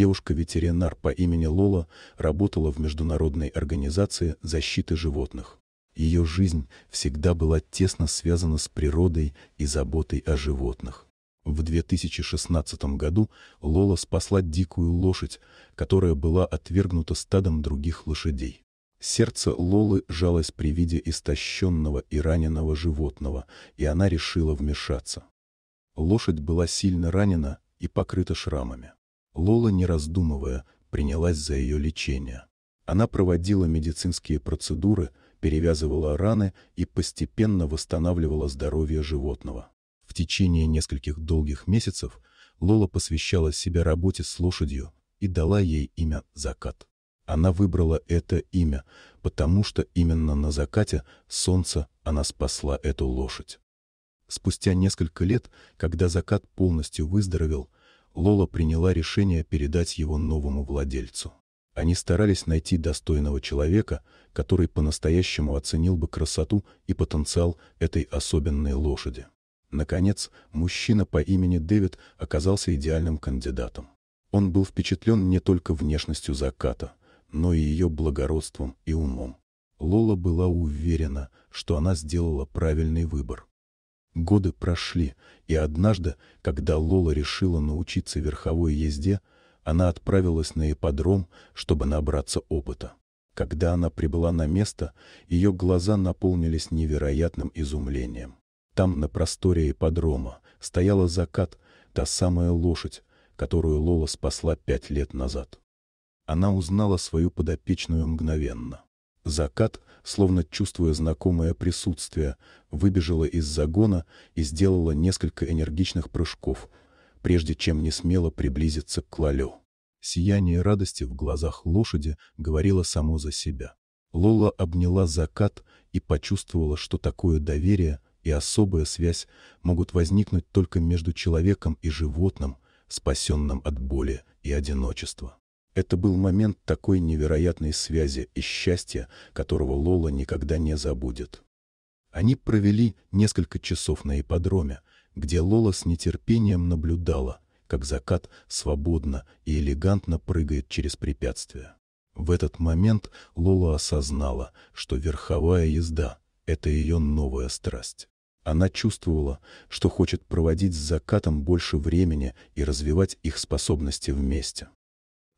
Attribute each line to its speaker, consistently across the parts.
Speaker 1: Девушка-ветеринар по имени Лола работала в Международной организации защиты животных. Ее жизнь всегда была тесно связана с природой и заботой о животных. В 2016 году Лола спасла дикую лошадь, которая была отвергнута стадом других лошадей. Сердце Лолы жалось при виде истощенного и раненого животного, и она решила вмешаться. Лошадь была сильно ранена и покрыта шрамами. Лола, не раздумывая, принялась за ее лечение. Она проводила медицинские процедуры, перевязывала раны и постепенно восстанавливала здоровье животного. В течение нескольких долгих месяцев Лола посвящала себя работе с лошадью и дала ей имя «Закат». Она выбрала это имя, потому что именно на закате солнца она спасла эту лошадь. Спустя несколько лет, когда закат полностью выздоровел, Лола приняла решение передать его новому владельцу. Они старались найти достойного человека, который по-настоящему оценил бы красоту и потенциал этой особенной лошади. Наконец, мужчина по имени Дэвид оказался идеальным кандидатом. Он был впечатлен не только внешностью заката, но и ее благородством и умом. Лола была уверена, что она сделала правильный выбор. Годы прошли, и однажды, когда Лола решила научиться верховой езде, она отправилась на ипподром, чтобы набраться опыта. Когда она прибыла на место, ее глаза наполнились невероятным изумлением. Там, на просторе ипподрома, стояла закат, та самая лошадь, которую Лола спасла пять лет назад. Она узнала свою подопечную мгновенно. Закат, словно чувствуя знакомое присутствие, выбежала из загона и сделала несколько энергичных прыжков, прежде чем не смело приблизиться к Лалю. Сияние радости в глазах лошади говорило само за себя. Лола обняла закат и почувствовала, что такое доверие и особая связь могут возникнуть только между человеком и животным, спасенным от боли и одиночества. Это был момент такой невероятной связи и счастья, которого Лола никогда не забудет. Они провели несколько часов на ипподроме, где Лола с нетерпением наблюдала, как закат свободно и элегантно прыгает через препятствия. В этот момент Лола осознала, что верховая езда — это ее новая страсть. Она чувствовала, что хочет проводить с закатом больше времени и развивать их способности вместе.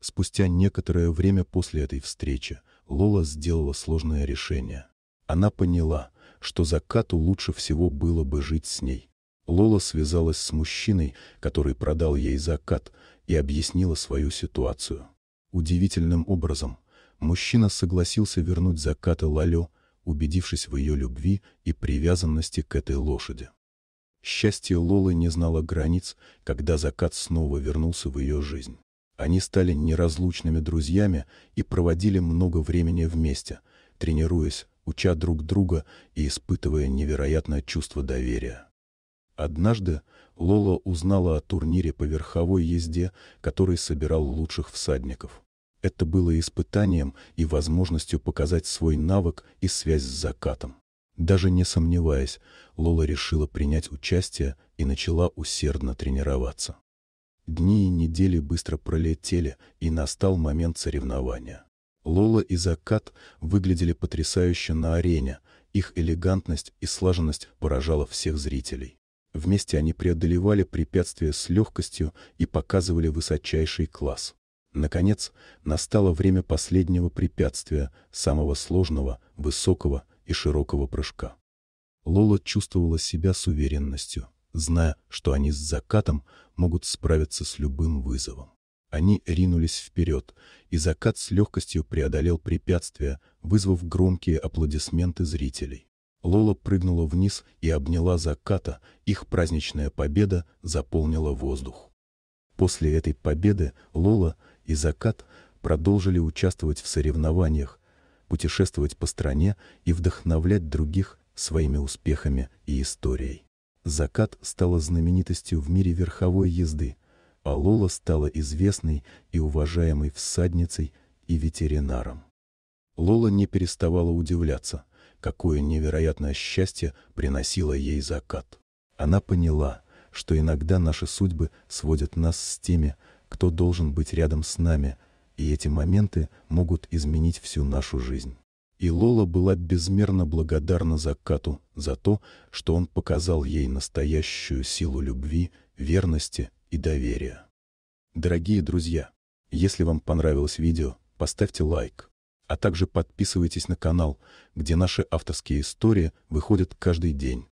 Speaker 1: Спустя некоторое время после этой встречи Лола сделала сложное решение. Она поняла, что закату лучше всего было бы жить с ней. Лола связалась с мужчиной, который продал ей закат, и объяснила свою ситуацию. Удивительным образом, мужчина согласился вернуть закаты Лоле, убедившись в ее любви и привязанности к этой лошади. Счастье Лолы не знало границ, когда закат снова вернулся в ее жизнь. Они стали неразлучными друзьями и проводили много времени вместе, тренируясь, уча друг друга и испытывая невероятное чувство доверия. Однажды Лола узнала о турнире по верховой езде, который собирал лучших всадников. Это было испытанием и возможностью показать свой навык и связь с закатом. Даже не сомневаясь, Лола решила принять участие и начала усердно тренироваться. Дни и недели быстро пролетели, и настал момент соревнования. Лола и Закат выглядели потрясающе на арене, их элегантность и слаженность поражала всех зрителей. Вместе они преодолевали препятствия с легкостью и показывали высочайший класс. Наконец, настало время последнего препятствия, самого сложного, высокого и широкого прыжка. Лола чувствовала себя с уверенностью зная, что они с закатом могут справиться с любым вызовом. Они ринулись вперед, и закат с легкостью преодолел препятствия, вызвав громкие аплодисменты зрителей. Лола прыгнула вниз и обняла заката, их праздничная победа заполнила воздух. После этой победы Лола и закат продолжили участвовать в соревнованиях, путешествовать по стране и вдохновлять других своими успехами и историей. Закат стала знаменитостью в мире верховой езды, а Лола стала известной и уважаемой всадницей и ветеринаром. Лола не переставала удивляться, какое невероятное счастье приносило ей закат. Она поняла, что иногда наши судьбы сводят нас с теми, кто должен быть рядом с нами, и эти моменты могут изменить всю нашу жизнь. И Лола была безмерно благодарна Закату за то, что он показал ей настоящую силу любви, верности и доверия. Дорогие друзья, если вам понравилось видео, поставьте лайк, а также подписывайтесь на канал, где наши авторские истории выходят каждый день.